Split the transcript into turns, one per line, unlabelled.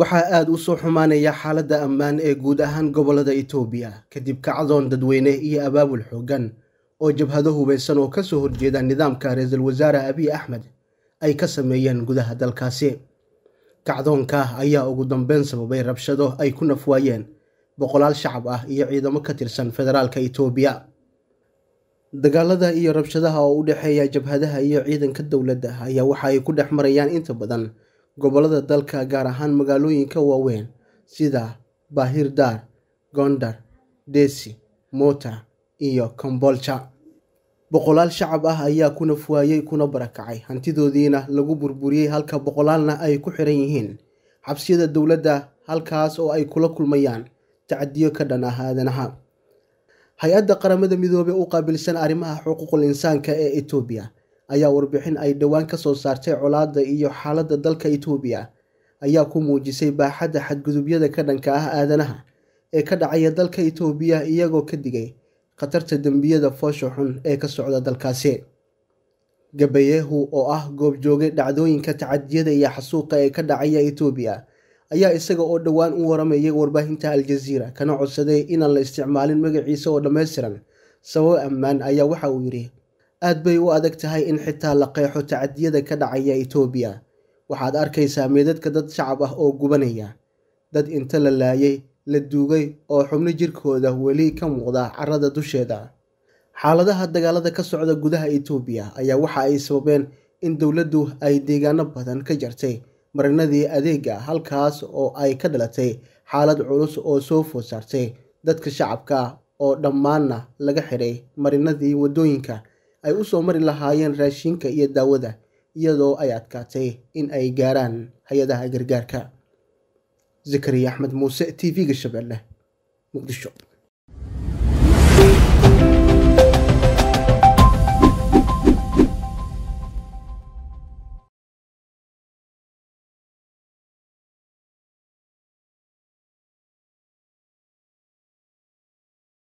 waxaa aad u soo xumaanaya xaaladda ammaan ee guud ahaan gobollada itoobiya kadib kacdoon dadweyne iyo abaabul xooggan oo jabhado hubaysan oo ka soo horjeeda nidaamka ra-iisul wasaare abiy axmed ay ka sameeyeen gudaha dalkaasi kacdoonka ayaa ugu dambeyn sababay rabshado ay ku nafwaayeen boqolaal shacab ah iyo ciidamo ka tirsan federaalka itoobiya dagaalada iyo rabshadaha oo u dhexeeya jabhadaha iyo ciidanka dowladda ayaa waxa ay ku dhex marayaan inta badan gobollada dalka gaar ahaan magaalooyinka waaweyn sida Bahirdaar, Gondar, Desi, Mota iyo kambolja Boqolaal shacab ah ayaa kuna fuwaayay kuna barakacay hantidoodiina lagu burburiyey halka boqolaalna ay ku xiran yihiin xabsiyada dowladda halkaas oo ay kula kulmayaan tacadiyo ka dhan ah aadanaha hay-adda qaramada midoobe u qaabilsan arrimaha xuquuqul insaanka ee etoobiya ayaa warbixin ay dhowaan ka soo saartay colaadda iyo xaaladda dalka itoobiya ayaa ku muujisay baaxadda xadgudubyada ka dhanka ah aadanaha ee ka dhacaya dalka itoobiya iyagoo ka digay khatarta dembiyada foosha xun ee ka socda dalkaasi gabayehu oo ah goob joogay dhacdooyinka tacadiyada iyo xasuuqa ee ka dhacaya itoobiya ayaa isaga oo dhowaan u waramayay warbaahinta aljaziira kana codsaday inaan la isticmaalin magaciisa oo dhammaystiran sababo ammaan ayaa waxa uu yidhi aad bay u adag tahay in xitaa la qeexo tacadiyada ka dhacaya etoobiya waxaad arkaysaa meedadka dad shacab ah oo gubanaya dad inta la laayay la duugay oo xubno jirkooda weli ka muuqda carada dusheeda xaaladaha dagaalada ka socda gudaha etoobiya ayaa waxa ay sababeen in dowladdu ay deegaano badan ka jartay marinadii adeega halkaas oo ay ka dhalatay xaalad culus oo soo food dadka shacabka oo dhammaanna laga xidhay marinadii waddooyinka ay u soo mari lahaayeen raashinka iyo daawada iyadoo ay adkaatay in ay gaaraan hay-adaha gargaarka zakariya axmed muuse t v-ga shabeelle muqdisho